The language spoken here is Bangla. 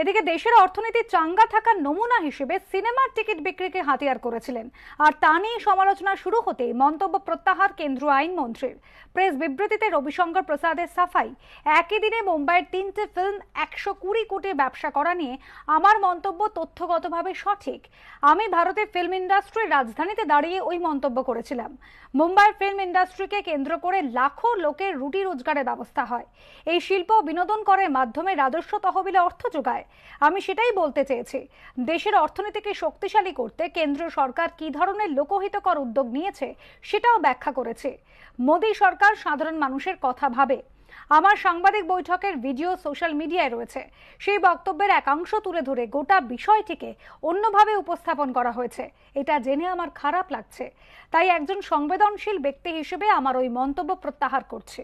এদিকে দেশের অর্থনীতি চাঙ্গা থাকার নমুনা হিসেবে সিনেমার টিকিট বিক্রিকে হাতিয়ার করেছিলেন আর তা নিয়ে সমালোচনা শুরু হতে মন্তব্য প্রত্যাহার কেন্দ্র আইনমন্ত্রীর প্রেস বিবৃতিতে রবিশঙ্কর প্রসাদের সাফাই একই দিনে মুম্বাইয়ের তিনটে ফিল্ম একশো কুড়ি কোটি ব্যবসা করা নিয়ে আমার মন্তব্য তথ্যগতভাবে সঠিক আমি ভারতের ফিল্ম ইন্ডাস্ট্রির রাজধানীতে দাঁড়িয়ে ওই মন্তব্য করেছিলাম মুম্বাইয়ের ফিল্ম ইন্ডাস্ট্রিকে কেন্দ্র করে লাখো লোকের রুটি রোজগারের ব্যবস্থা হয় এই শিল্প বিনোদন করের মাধ্যমে রাজস্ব তহবিলে অর্থ যোগায় হয় আমি সেটাই বলতে চেয়েছি দেশের অর্থনীতিকে শক্তিশালী করতে কেন্দ্র সরকার কি ধরনের লোকহিতকর উদ্যোগ নিয়েছে সেটাও ব্যাখ্যা করেছে মোদী সরকার সাধারণ মানুষের কথা ভাবে আমার সাংবাদিক বৈঠকের ভিডিও সোশ্যাল মিডিয়ায় রয়েছে সেই বক্তব্যের একাংশ তুলে ধরে গোটা বিষয়টিকে অন্যভাবে উপস্থাপন করা হয়েছে এটা জেনে আমার খারাপ লাগছে তাই একজন সংবেদনশীল ব্যক্তি হিসেবে আমার ওই মন্তব্য প্রত্যাহার করছে